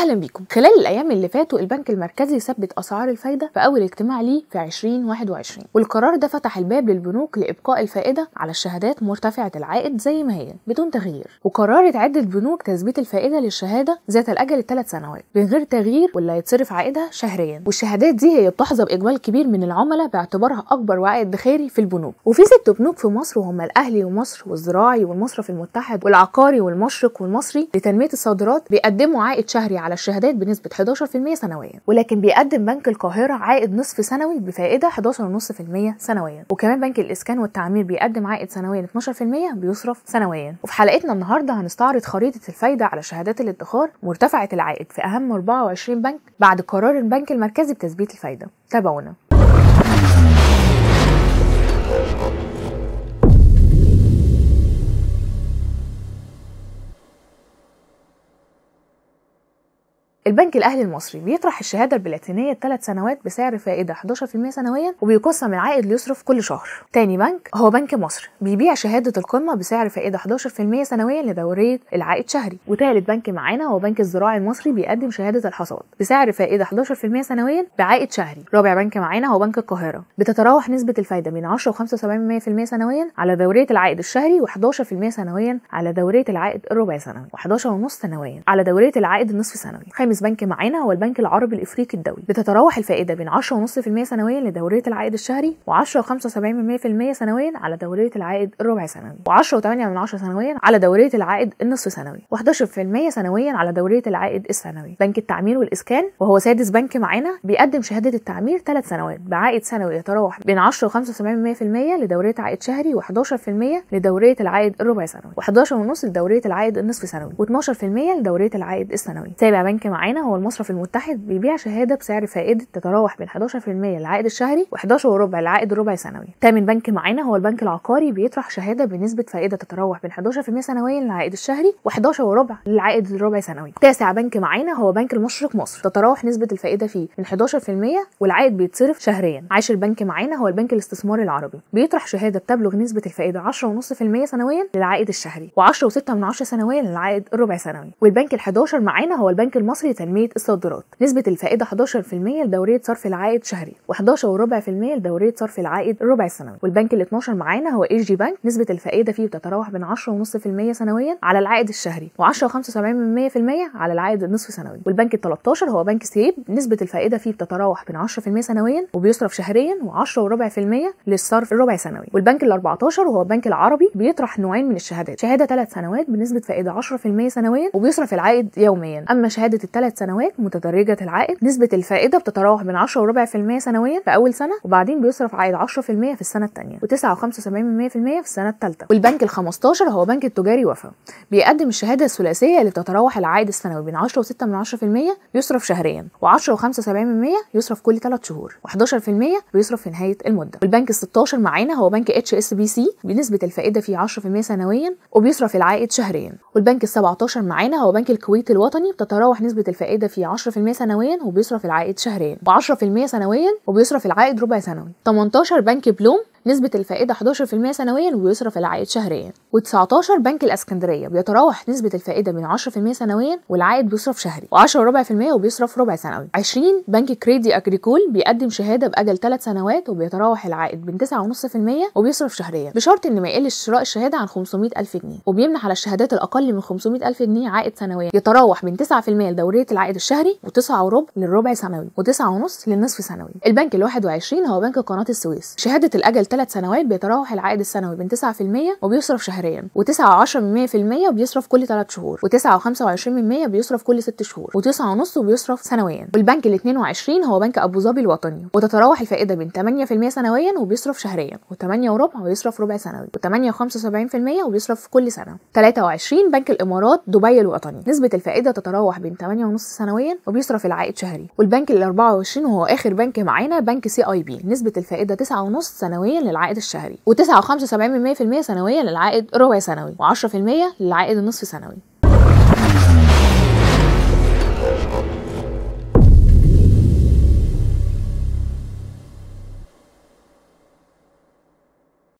اهلا بيكم خلال الايام اللي فاتوا البنك المركزي ثبت اسعار الفايده في اول اجتماع ليه في 2021 والقرار ده فتح الباب للبنوك لابقاء الفائده على الشهادات مرتفعه العائد زي ما هي بدون تغيير وقررت عده بنوك تثبيت الفائده للشهاده ذات الاجل الثلاث سنوات من غير تغيير واللي هيتصرف عائدها شهريا والشهادات دي هي بتحظى باقبال كبير من العملاء باعتبارها اكبر عائد ادخاري في البنوك وفي ست بنوك في مصر وهم الاهلي ومصر والزراعي والمصرف المتحد والعقاري والمشرق والمصري لتنميه الصادرات بيقدموا عائد شهري على على الشهادات بنسبة 11% سنويا ولكن بيقدم بنك القاهرة عائد نصف سنوي بفائدة 11.5% سنويا وكمان بنك الإسكان والتعمير بيقدم عائد سنويا 12% بيصرف سنويا وفي حلقتنا النهاردة هنستعرض خريطة الفايدة على شهادات الادخار مرتفعة العائد في أهم 24 بنك بعد قرار البنك المركزي بتثبيت الفايدة تابعونا البنك الاهلي المصري بيطرح الشهاده البلاتينيه الثلاث سنوات بسعر فائده 11% سنويا وبيقسم العائد اللي يصرف كل شهر تاني بنك هو بنك مصر بيبيع شهاده القمه بسعر فائده 11% سنويا لدوريه العائد شهري وتالت بنك معانا هو بنك الزراعي المصري بيقدم شهاده الحصاد بسعر فائده 11% سنويا بعائد شهري رابع بنك معانا هو بنك القاهره بتتراوح نسبه الفائده بين 10 و75% سنويا على دوريه العائد الشهري و11% سنويا على دوريه العائد الربع سنوي و11.5 سنويا على دوريه العائد النصف سنوي خامس يؤسس بنك معانا هو البنك العربي الافريقي الدولي بتتراوح الفائده بين 10.5% سنويا لدوريه العائد الشهري و10.75% سنويا على دوريه العائد الربع سنوي و10.8 سنويا على دوريه العائد النصف سنوي و11% سنويا على دوريه العائد السنوي بنك التعمير والاسكان وهو سادس بنك معانا بيقدم شهاده التعمير 3 سنوات بعائد سنوي يتراوح بين 10 و 75% لدوريه عائد شهري و11% لدوريه العائد الربع سنوي و11.5 لدوريه العائد النصف سنوي و12% لدوريه العائد السنوي تابع بنك معانا معانا هو المصرف المتحد بيبيع شهاده بسعر فائده تتراوح بين 11% للعائد الشهري و11 وربع للعائد الربع سنوي تامن بنك معانا هو البنك العقاري بيطرح شهاده بنسبه فائده تتراوح بين 11% سنويا للعائد الشهري و11 وربع للعائد الربع سنوي تاسع بنك معانا هو بنك المشرق مصر تتراوح نسبه الفائده فيه من 11% والعائد بيتصرف شهريا عاشر بنك معانا هو البنك الاستثماري العربي بيطرح شهاده بتبلغ نسبه الفائده 10.5% سنويا للعائد الشهري و10.6 سنويا للعائد الربع سنوي والبنك ال11 معانا هو البنك المصري لتنمية الصادرات نسبة الفائدة 11% لدورية صرف العائد شهري و11.4% لدورية صرف العائد الربع السنوي والبنك ال 12 معانا هو اي جي بنك نسبة الفائدة فيه بتتراوح بين 10.5% سنويا على العائد الشهري و10.75% على العائد النصف سنوي والبنك ال 13 هو بنك سيب نسبة الفائدة فيه بتتراوح بين 10% سنويا وبيصرف شهريا و10.4% للصرف الربع سنوي والبنك ال 14 هو بنك العربي بيطرح نوعين من الشهادات شهادة 3 سنوات بنسبة فائدة 10% سنويا وبيصرف العائد يوميا اما شهادة ثلاث سنوات متدرجة العائد نسبة الفائدة بتتراوح من 10.4% سنويا في أول سنة وبعدين بيصرف عائد 10% في السنة الثانية و9.75% في السنة الثالثة والبنك ال 15 هو بنك التجاري وفا بيقدم الشهادة الثلاثية اللي بتتراوح العائد السنوي بين 10 و6 يصرف شهريا و10 و75% يصرف كل 3 شهور و11% بيصرف في نهاية المدة والبنك ال 16 معانا هو بنك اتش اس بي سي بنسبة الفائدة فيه 10% سنويا وبيصرف العائد شهريا والبنك ال 17 معانا هو بنك الكويت الوطني بتتراوح نسبة الفائده فيه 10% سنويا وبيصرف العائد شهريا و10% سنويا وبيصرف العائد ربع سنوي 18 بنك بلوم نسبة الفائدة 11% سنويا ويصرف العائد شهريا و19 بنك الاسكندرية بيتراوح نسبة الفائدة بين 10% سنويا والعائد بيصرف شهري و10 ربع في المية وبيصرف ربع سنوي 20 بنك كريدي اجريكول بيقدم شهادة بأجل 3 سنوات وبيتراوح العائد بين 9.5% وبيصرف شهريا بشرط ان ما يقلش شراء الشهادة عن 500 ألف جنيه وبيمنح على الشهادات الأقل من 500 ألف جنيه عائد سنويا يتراوح بين 9% لدورية العائد الشهري و وربع للربع سنوي و9.5 للنصف سنوي البنك ال21 هو بنك قناة السويس شهادة الأجل ثلاث سنوات بيتراوح العائد السنوي بين 9% وبيصرف شهريا و 910 بيصرف وبيصرف كل 3 شهور و 925 بيصرف كل 6 شهور و 95 وبيصرف سنويا والبنك ال 22 هو بنك ابو ظبي الوطني وتتراوح الفائده بين 8% سنويا وبيصرف شهريا و 84 بيصرف وبيصرف ربع سنوي و 875 وبيصرف كل سنه 23 بنك الامارات دبي الوطني نسبه الفائده تتراوح بين 8.5 سنويا وبيصرف العائد شهري والبنك ال 24 وهو اخر بنك معانا بنك سي اي بي نسبه الفائده 9.5 سنويا للعائد الشهري و9.75% سنويا للعائد ربع سنوي و10% للعائد النصف سنوي